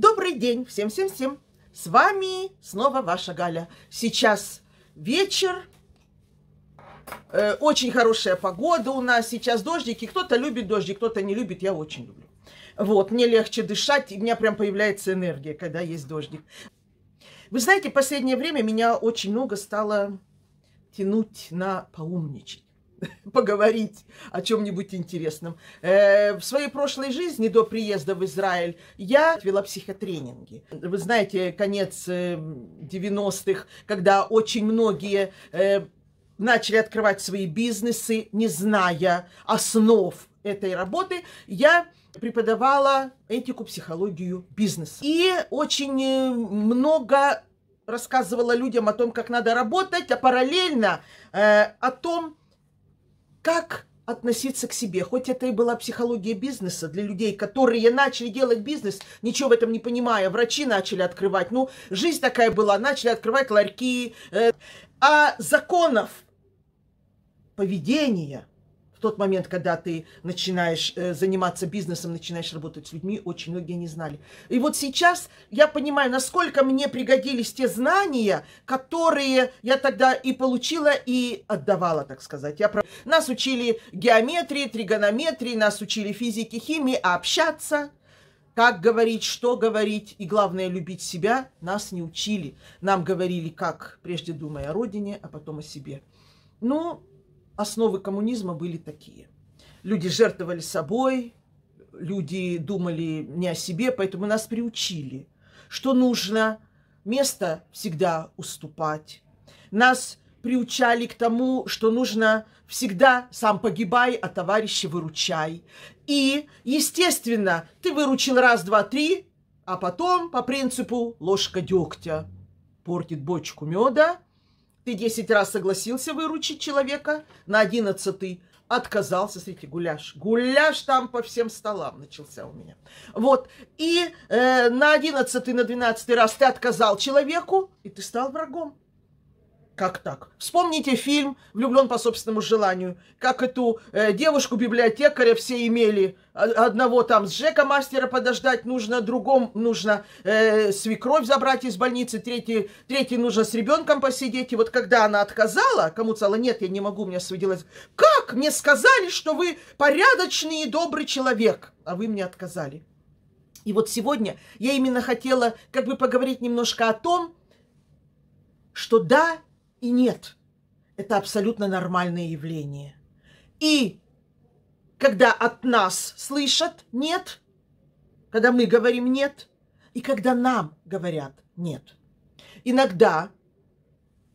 Добрый день всем-всем-всем! С вами снова ваша Галя. Сейчас вечер, э, очень хорошая погода у нас, сейчас дождики. Кто-то любит дождик, кто-то не любит, я очень люблю. Вот, мне легче дышать, и у меня прям появляется энергия, когда есть дождик. Вы знаете, в последнее время меня очень много стало тянуть на поумничать. поговорить о чем-нибудь интересном. Э, в своей прошлой жизни до приезда в Израиль я вела психотренинги. Вы знаете, конец э, 90-х, когда очень многие э, начали открывать свои бизнесы, не зная основ этой работы, я преподавала этику, психологию, бизнес. И очень э, много рассказывала людям о том, как надо работать, а параллельно э, о том, как относиться к себе. Хоть это и была психология бизнеса для людей, которые начали делать бизнес, ничего в этом не понимая. Врачи начали открывать. Ну, жизнь такая была. Начали открывать ларьки. Э, а законов поведения – в тот момент, когда ты начинаешь э, заниматься бизнесом, начинаешь работать с людьми, очень многие не знали. И вот сейчас я понимаю, насколько мне пригодились те знания, которые я тогда и получила, и отдавала, так сказать. Я про... Нас учили геометрии, тригонометрии, нас учили физики, химии, а общаться, как говорить, что говорить, и главное, любить себя, нас не учили. Нам говорили, как, прежде думая о родине, а потом о себе. Ну, основы коммунизма были такие. Люди жертвовали собой, люди думали не о себе, поэтому нас приучили, что нужно место всегда уступать. Нас приучали к тому, что нужно всегда сам погибай, а товарища выручай. И, естественно, ты выручил раз, два, три, а потом по принципу ложка дегтя портит бочку меда, ты 10 раз согласился выручить человека, на 11 отказался, смотрите, гуляш. Гуляш там по всем столам начался у меня. Вот, и э, на 11 на 12 раз ты отказал человеку, и ты стал врагом. Как так? Вспомните фильм «Влюблен по собственному желанию», как эту э, девушку-библиотекаря все имели. А, одного там с Жека мастера подождать нужно, другому нужно э, свекровь забрать из больницы, третий, третий нужно с ребенком посидеть. И вот когда она отказала, кому сказала, нет, я не могу, у меня сводилось. Как? Мне сказали, что вы порядочный и добрый человек, а вы мне отказали. И вот сегодня я именно хотела как бы поговорить немножко о том, что да, и нет. Это абсолютно нормальное явление. И когда от нас слышат «нет», когда мы говорим «нет», и когда нам говорят «нет». Иногда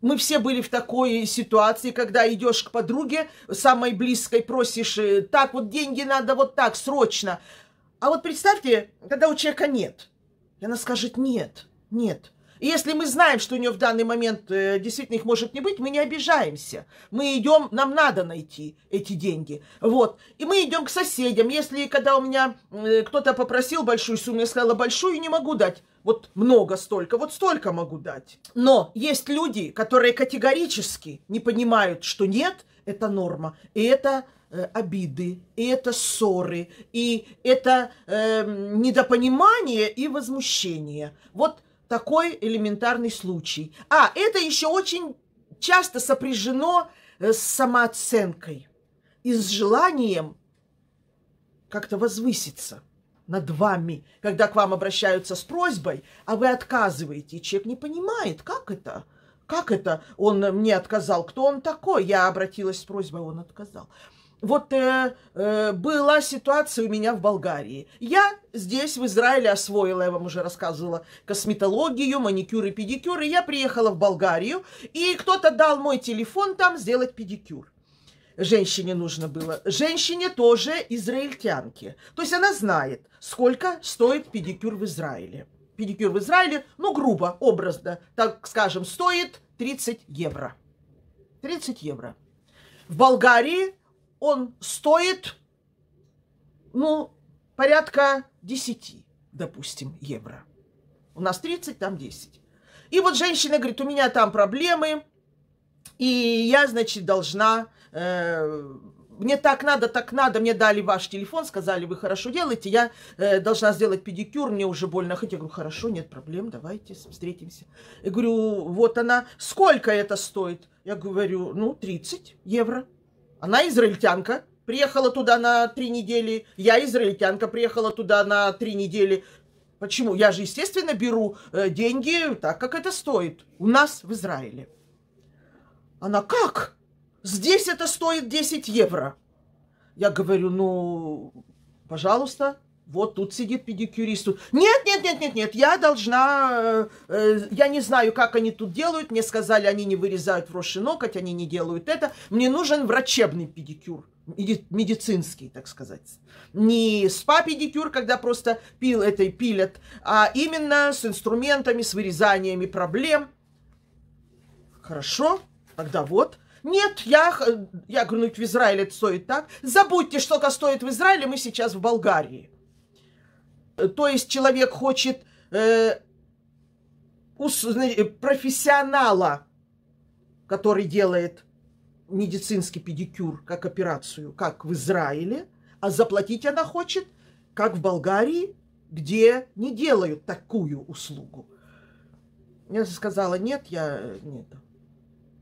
мы все были в такой ситуации, когда идешь к подруге, самой близкой, просишь э, «так, вот деньги надо вот так, срочно». А вот представьте, когда у человека нет, и она скажет «нет, нет». И если мы знаем, что у нее в данный момент э, действительно их может не быть, мы не обижаемся. Мы идем, нам надо найти эти деньги. Вот. И мы идем к соседям. Если, когда у меня э, кто-то попросил большую сумму, я сказала большую, не могу дать. Вот много столько, вот столько могу дать. Но есть люди, которые категорически не понимают, что нет, это норма. И это э, обиды, и это ссоры, и это э, недопонимание и возмущение. Вот такой элементарный случай. А, это еще очень часто сопряжено э, с самооценкой и с желанием как-то возвыситься над вами, когда к вам обращаются с просьбой, а вы отказываете, и человек не понимает, как это, как это он мне отказал, кто он такой, я обратилась с просьбой, а он отказал вот э, э, была ситуация у меня в Болгарии. Я здесь, в Израиле, освоила, я вам уже рассказывала, косметологию, маникюр и педикюр. И я приехала в Болгарию, и кто-то дал мой телефон там сделать педикюр. Женщине нужно было. Женщине тоже израильтянке. То есть она знает, сколько стоит педикюр в Израиле. Педикюр в Израиле, ну, грубо, образно, так скажем, стоит 30 евро. 30 евро. В Болгарии он стоит, ну, порядка 10, допустим, евро. У нас 30, там 10. И вот женщина говорит, у меня там проблемы, и я, значит, должна... Э, мне так надо, так надо, мне дали ваш телефон, сказали, вы хорошо делаете, я э, должна сделать педикюр, мне уже больно ходить. Я говорю, хорошо, нет проблем, давайте встретимся. Я говорю, вот она, сколько это стоит? Я говорю, ну, 30 евро. Она израильтянка, приехала туда на три недели. Я израильтянка, приехала туда на три недели. Почему? Я же, естественно, беру э, деньги так, как это стоит. У нас в Израиле. Она, как? Здесь это стоит 10 евро. Я говорю, ну, пожалуйста, вот тут сидит педикюрист. Тут. Нет, нет, нет, нет, нет, я должна, э, э, я не знаю, как они тут делают. Мне сказали, они не вырезают в вросший ноготь, они не делают это. Мне нужен врачебный педикюр, медицинский, так сказать. Не спа-педикюр, когда просто пил этой пилят, а именно с инструментами, с вырезаниями проблем. Хорошо, тогда вот. Нет, я, я говорю, ну в Израиле это стоит так. Забудьте, что стоит в Израиле, мы сейчас в Болгарии. То есть человек хочет э, ус, профессионала, который делает медицинский педикюр как операцию, как в Израиле, а заплатить она хочет, как в Болгарии, где не делают такую услугу. Я сказала, нет, я нет.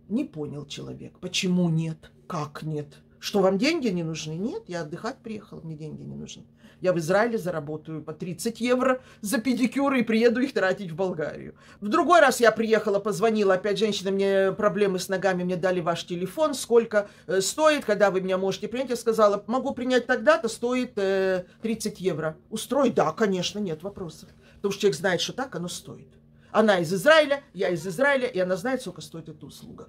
Не понял человек, почему нет, как нет. Что вам деньги не нужны? Нет, я отдыхать приехала, мне деньги не нужны. Я в Израиле заработаю по 30 евро за педикюры и приеду их тратить в Болгарию. В другой раз я приехала, позвонила, опять женщина, мне проблемы с ногами, мне дали ваш телефон, сколько э, стоит, когда вы меня можете принять. Я сказала, могу принять тогда-то, стоит э, 30 евро. Устрой? Да, конечно, нет вопросов. Потому что человек знает, что так оно стоит. Она из Израиля, я из Израиля, и она знает, сколько стоит эта услуга.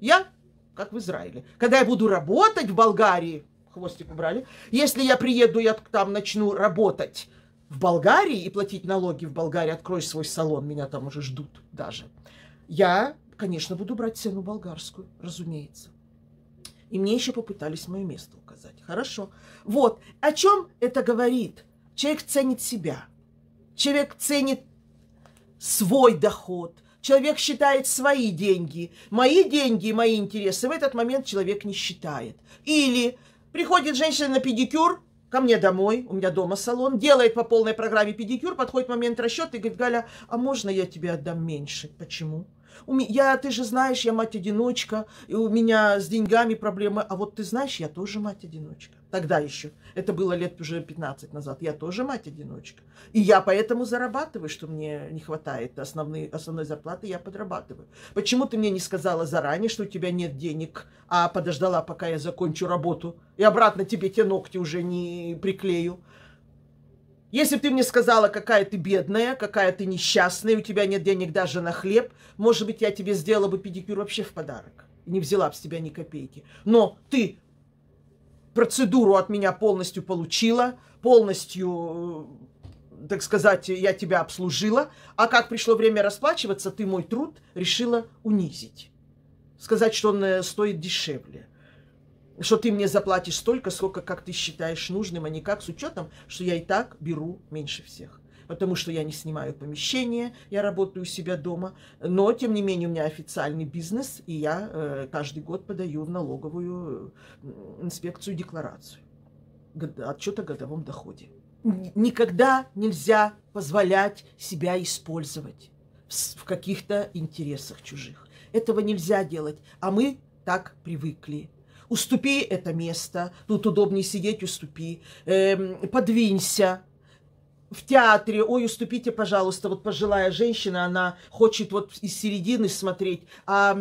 Я как в Израиле. Когда я буду работать в Болгарии, хвостик убрали, если я приеду, я там начну работать в Болгарии и платить налоги в Болгарии, откроешь свой салон, меня там уже ждут даже. Я, конечно, буду брать цену болгарскую, разумеется. И мне еще попытались мое место указать. Хорошо. Вот. О чем это говорит? Человек ценит себя. Человек ценит свой доход, Человек считает свои деньги, мои деньги мои интересы. В этот момент человек не считает. Или приходит женщина на педикюр, ко мне домой, у меня дома салон, делает по полной программе педикюр, подходит момент расчета и говорит, Галя, а можно я тебе отдам меньше? Почему? У меня, я, ты же знаешь, я мать-одиночка, и у меня с деньгами проблемы, а вот ты знаешь, я тоже мать-одиночка. Тогда еще. Это было лет уже 15 назад. Я тоже мать-одиночка. И я поэтому зарабатываю, что мне не хватает основной основной зарплаты, я подрабатываю. Почему ты мне не сказала заранее, что у тебя нет денег, а подождала, пока я закончу работу, и обратно тебе те ногти уже не приклею? Если бы ты мне сказала, какая ты бедная, какая ты несчастная, у тебя нет денег даже на хлеб, может быть, я тебе сделала бы педикюр вообще в подарок. Не взяла бы с тебя ни копейки. Но ты процедуру от меня полностью получила, полностью, э, так сказать, я тебя обслужила, а как пришло время расплачиваться, ты мой труд решила унизить. Сказать, что он э, стоит дешевле что ты мне заплатишь столько, сколько, как ты считаешь нужным, а не как с учетом, что я и так беру меньше всех потому что я не снимаю помещение, я работаю у себя дома, но, тем не менее, у меня официальный бизнес, и я э, каждый год подаю в налоговую инспекцию декларацию, отчет о годовом доходе. Никогда нельзя позволять себя использовать в каких-то интересах чужих. Этого нельзя делать, а мы так привыкли. Уступи это место, тут удобнее сидеть, уступи. Эм, подвинься, в театре, ой, уступите, пожалуйста, вот пожилая женщина, она хочет вот из середины смотреть, а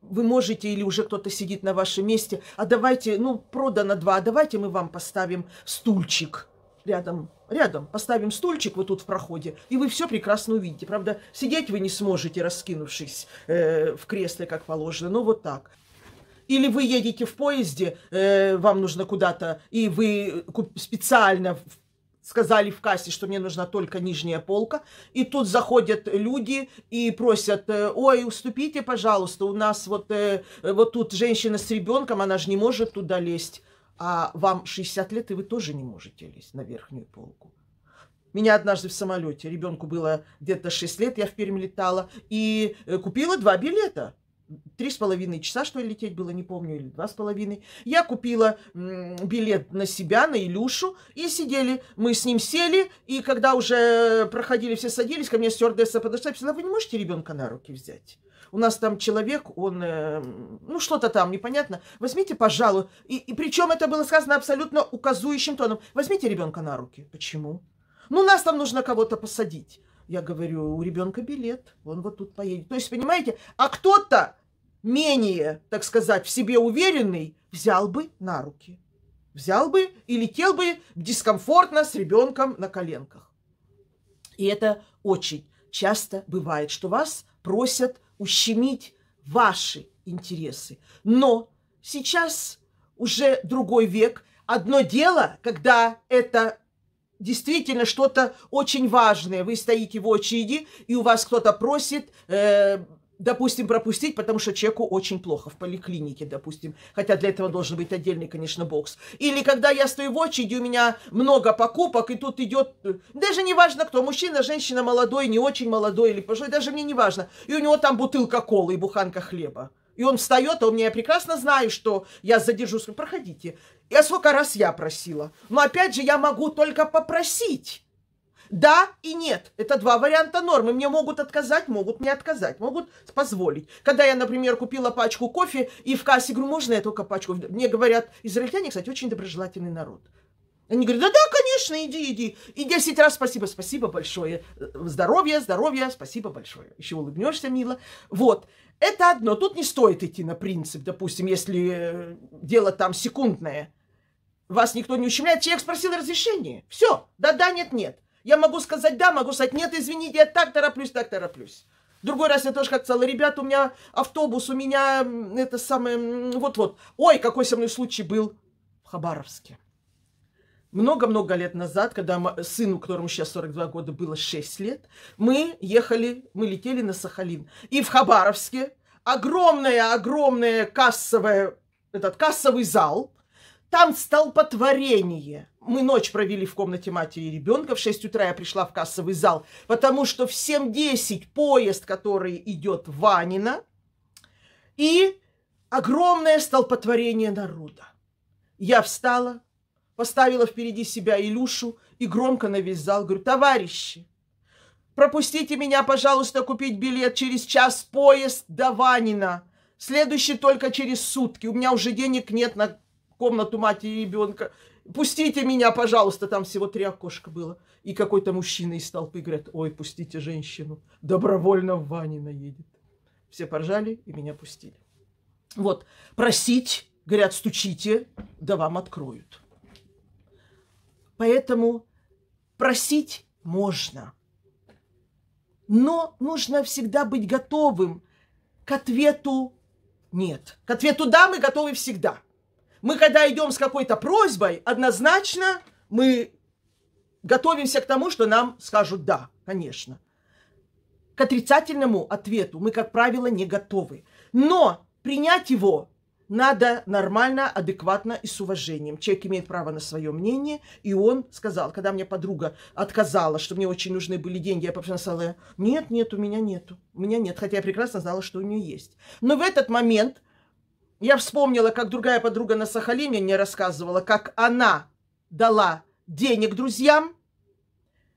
вы можете или уже кто-то сидит на вашем месте, а давайте, ну, продано два, а давайте мы вам поставим стульчик рядом, рядом, поставим стульчик вот тут в проходе, и вы все прекрасно увидите. Правда, сидеть вы не сможете, раскинувшись э, в кресле, как положено, ну, вот так. Или вы едете в поезде, э, вам нужно куда-то, и вы специально в сказали в кассе, что мне нужна только нижняя полка. И тут заходят люди и просят, э, ой, уступите, пожалуйста, у нас вот, э, вот тут женщина с ребенком, она же не может туда лезть. А вам 60 лет, и вы тоже не можете лезть на верхнюю полку. Меня однажды в самолете, ребенку было где-то 6 лет, я в Пермь летала, и э, купила два билета – три с половиной часа, что ли, лететь было, не помню, или два с половиной. Я купила билет на себя, на Илюшу, и сидели, мы с ним сели, и когда уже проходили, все садились, ко мне стюардесса подошла, и сказала, «Ну, вы не можете ребенка на руки взять? У нас там человек, он, э, ну, что-то там, непонятно. Возьмите, пожалуй. И, и причем это было сказано абсолютно указующим тоном. Возьмите ребенка на руки. Почему? Ну, нас там нужно кого-то посадить. Я говорю, у ребенка билет, он вот тут поедет. То есть, понимаете, а кто-то менее, так сказать, в себе уверенный, взял бы на руки. Взял бы и летел бы дискомфортно с ребенком на коленках. И это очень часто бывает, что вас просят ущемить ваши интересы. Но сейчас уже другой век. Одно дело, когда это действительно что-то очень важное. Вы стоите в очереди, и у вас кто-то просит э, допустим, пропустить, потому что человеку очень плохо в поликлинике, допустим, хотя для этого должен быть отдельный, конечно, бокс. Или когда я стою в очереди, у меня много покупок, и тут идет, э, даже не важно кто, мужчина, женщина, молодой, не очень молодой, или пожилой, даже мне не важно, и у него там бутылка колы и буханка хлеба. И он встает, а у меня я прекрасно знаю, что я задержусь. Проходите. Я сколько раз я просила. Но опять же, я могу только попросить. Да и нет. Это два варианта нормы. Мне могут отказать, могут не отказать, могут позволить. Когда я, например, купила пачку кофе и в кассе говорю, можно я только пачку? Мне говорят, израильтяне, кстати, очень доброжелательный народ. Они говорят, да-да, конечно, иди, иди. И 10 раз спасибо, спасибо большое. Здоровья, здоровья, спасибо большое. Еще улыбнешься, мило. Вот. Это одно. Тут не стоит идти на принцип, допустим, если э, дело там секундное. Вас никто не ущемляет. Человек спросил разрешение. Все. Да-да, нет-нет. Я могу сказать да, могу сказать нет, извините, я так тороплюсь, так тороплюсь. Другой раз я тоже как сказала, ребят, у меня автобус, у меня это самое, вот-вот. Ой, какой со мной случай был в Хабаровске. Много-много лет назад, когда сыну, которому сейчас 42 года, было 6 лет, мы ехали, мы летели на Сахалин. И в Хабаровске огромная-огромная кассовая, этот кассовый зал – там столпотворение. Мы ночь провели в комнате матери и ребенка. В 6 утра я пришла в кассовый зал, потому что в 7.10 поезд, который идет в Ванина, и огромное столпотворение народа. Я встала, поставила впереди себя Илюшу и громко на весь зал говорю, товарищи, пропустите меня, пожалуйста, купить билет через час поезд до Ванина. Следующий только через сутки. У меня уже денег нет на комнату мать и ребенка. Пустите меня, пожалуйста, там всего три окошка было. И какой-то мужчина из толпы говорит, ой, пустите женщину, добровольно в Ванина едет. Все поржали и меня пустили. Вот, просить, говорят, стучите, да вам откроют. Поэтому просить можно. Но нужно всегда быть готовым к ответу «нет». К ответу «да» мы готовы всегда. Мы, когда идем с какой-то просьбой, однозначно мы готовимся к тому, что нам скажут «да», конечно. К отрицательному ответу мы, как правило, не готовы. Но принять его надо нормально, адекватно и с уважением. Человек имеет право на свое мнение, и он сказал, когда мне подруга отказала, что мне очень нужны были деньги, я попросила, нет, нет, у меня нету, у меня нет, хотя я прекрасно знала, что у нее есть. Но в этот момент я вспомнила, как другая подруга на Сахалине мне рассказывала, как она дала денег друзьям.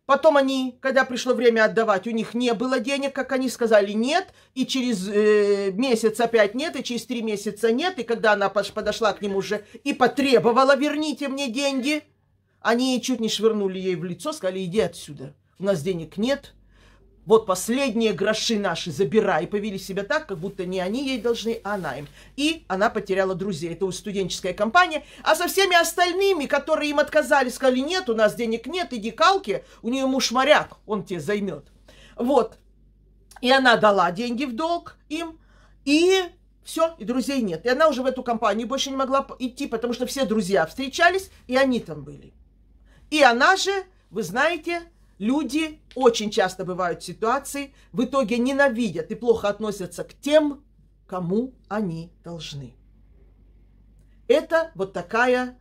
Потом они, когда пришло время отдавать, у них не было денег, как они сказали, нет. И через э, месяц опять нет, и через три месяца нет. И когда она подошла к нему уже и потребовала, верните мне деньги, они чуть не швырнули ей в лицо, сказали, иди отсюда, у нас денег нет, вот последние гроши наши забирай, и повели себя так, как будто не они ей должны, а она им. И она потеряла друзей, это у студенческая компания, а со всеми остальными, которые им отказали, сказали, нет, у нас денег нет, иди калки, у нее муж моряк, он тебе займет. Вот, и она дала деньги в долг им, и все, и друзей нет. И она уже в эту компанию больше не могла идти, потому что все друзья встречались, и они там были. И она же, вы знаете, Люди очень часто бывают в ситуации, в итоге ненавидят и плохо относятся к тем, кому они должны. Это вот такая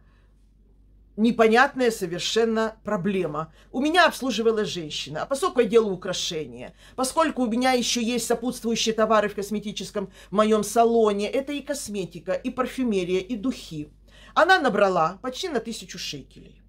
непонятная совершенно проблема. У меня обслуживала женщина, а поскольку я делаю украшения, поскольку у меня еще есть сопутствующие товары в косметическом в моем салоне, это и косметика, и парфюмерия, и духи. Она набрала почти на тысячу шекелей.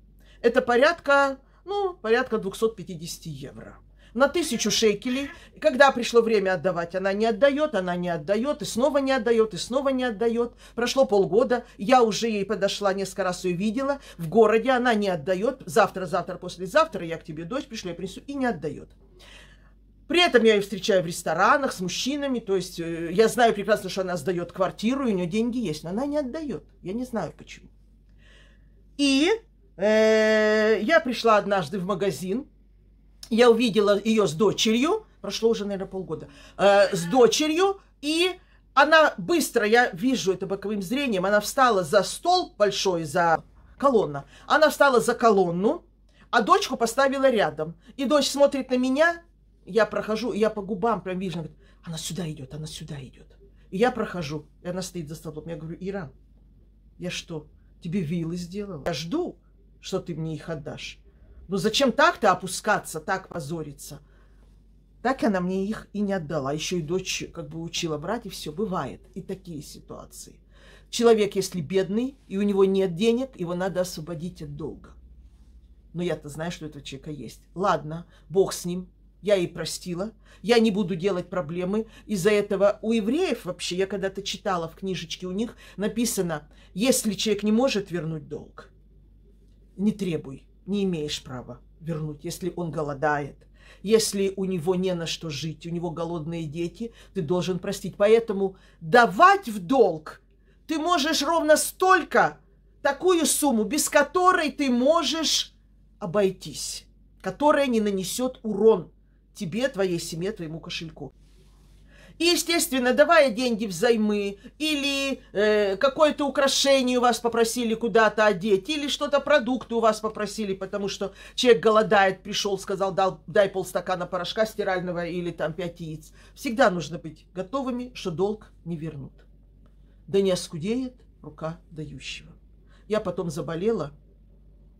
Это порядка ну, порядка 250 евро на тысячу шекелей. и Когда пришло время отдавать, она не отдает, она не отдает, и снова не отдает, и снова не отдает. Прошло полгода, я уже ей подошла, несколько раз и видела. В городе она не отдает. Завтра, завтра, послезавтра я к тебе, дочь, пришла я принесу, и не отдает. При этом я ее встречаю в ресторанах с мужчинами, то есть э, я знаю прекрасно, что она сдает квартиру, у нее деньги есть, но она не отдает. Я не знаю почему. И Э, я пришла однажды в магазин, я увидела ее с дочерью, прошло уже, наверное, полгода, э, с дочерью, и она быстро, я вижу это боковым зрением, она встала за стол большой, за колонна. Она встала за колонну, а дочку поставила рядом. И дочь смотрит на меня, я прохожу, я по губам прям вижу, она говорит, она сюда идет, она сюда идет. И я прохожу, и она стоит за столом. Я говорю, Ира, я что, тебе вилы сделала? Я жду что ты мне их отдашь. Ну зачем так-то опускаться, так позориться? Так она мне их и не отдала. А Еще и дочь как бы учила брать, и все, бывает. И такие ситуации. Человек, если бедный, и у него нет денег, его надо освободить от долга. Но я-то знаю, что у этого человека есть. Ладно, Бог с ним, я ей простила, я не буду делать проблемы. Из-за этого у евреев вообще, я когда-то читала в книжечке, у них написано, если человек не может вернуть долг, не требуй, не имеешь права вернуть, если он голодает, если у него не на что жить, у него голодные дети, ты должен простить. Поэтому давать в долг ты можешь ровно столько, такую сумму, без которой ты можешь обойтись, которая не нанесет урон тебе, твоей семье, твоему кошельку. И, естественно, давая деньги взаймы, или э, какое-то украшение у вас попросили куда-то одеть, или что-то продукты у вас попросили, потому что человек голодает, пришел, сказал, дал, дай полстакана порошка стирального или там пять яиц. Всегда нужно быть готовыми, что долг не вернут. Да не оскудеет рука дающего. Я потом заболела,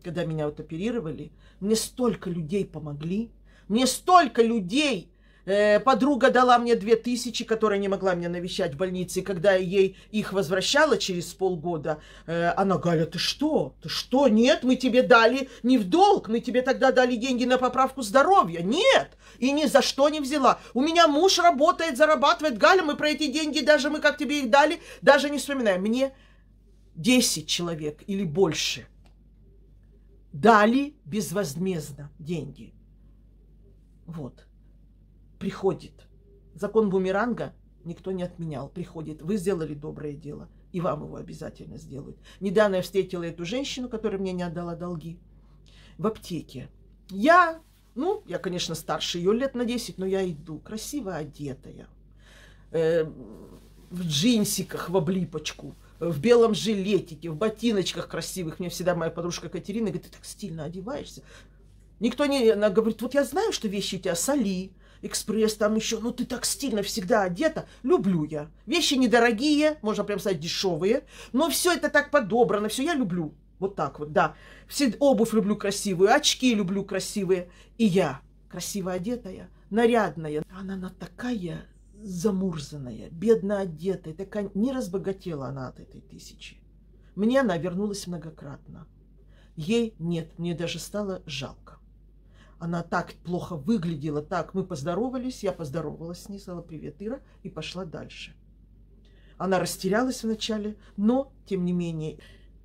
когда меня вот оперировали, мне столько людей помогли, мне столько людей Э, подруга дала мне две тысячи, которая не могла меня навещать в больнице. И когда ей их возвращала через полгода, э, она, Галя, ты что? Ты что? Нет, мы тебе дали не в долг, мы тебе тогда дали деньги на поправку здоровья. Нет! И ни за что не взяла. У меня муж работает, зарабатывает. Галя, мы про эти деньги даже, мы как тебе их дали, даже не вспоминаем. Мне 10 человек или больше дали безвозмездно деньги. Вот приходит. Закон бумеранга никто не отменял, приходит. Вы сделали доброе дело, и вам его обязательно сделают. Недавно я встретила эту женщину, которая мне не отдала долги, в аптеке. Я, ну, я, конечно, старше ее лет на 10, но я иду, красиво одетая, э, в джинсиках, в облипочку, в белом жилетике, в ботиночках красивых. Мне всегда моя подружка Катерина говорит, ты так стильно одеваешься. Никто не... Она говорит, вот я знаю, что вещи у тебя соли, экспресс там еще. Ну, ты так стильно всегда одета. Люблю я. Вещи недорогие, можно прям сказать, дешевые. Но все это так подобрано, все я люблю. Вот так вот, да. Все, обувь люблю красивую, очки люблю красивые. И я красиво одетая, нарядная. Она, она такая замурзанная, бедно одетая, такая не разбогатела она от этой тысячи. Мне она вернулась многократно. Ей нет, мне даже стало жалко она так плохо выглядела, так мы поздоровались, я поздоровалась с ней, сказала привет, Ира, и пошла дальше. Она растерялась вначале, но, тем не менее,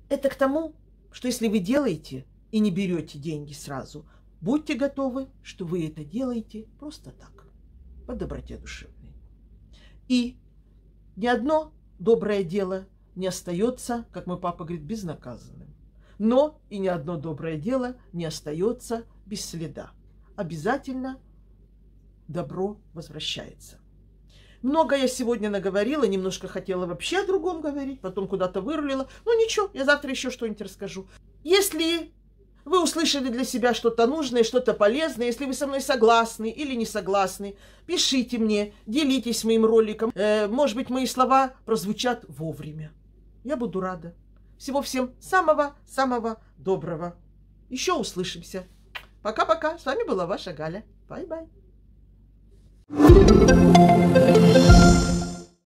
это к тому, что если вы делаете и не берете деньги сразу, будьте готовы, что вы это делаете просто так, по доброте душевной. И ни одно доброе дело не остается, как мой папа говорит, безнаказанным. Но и ни одно доброе дело не остается без следа. Обязательно добро возвращается. Много я сегодня наговорила, немножко хотела вообще о другом говорить, потом куда-то вырулила. Ну ничего, я завтра еще что-нибудь расскажу. Если вы услышали для себя что-то нужное, что-то полезное, если вы со мной согласны или не согласны, пишите мне, делитесь моим роликом. Э, может быть, мои слова прозвучат вовремя. Я буду рада. Всего всем самого-самого доброго. Еще услышимся. Пока-пока. С вами была ваша Галя. Бай-бай.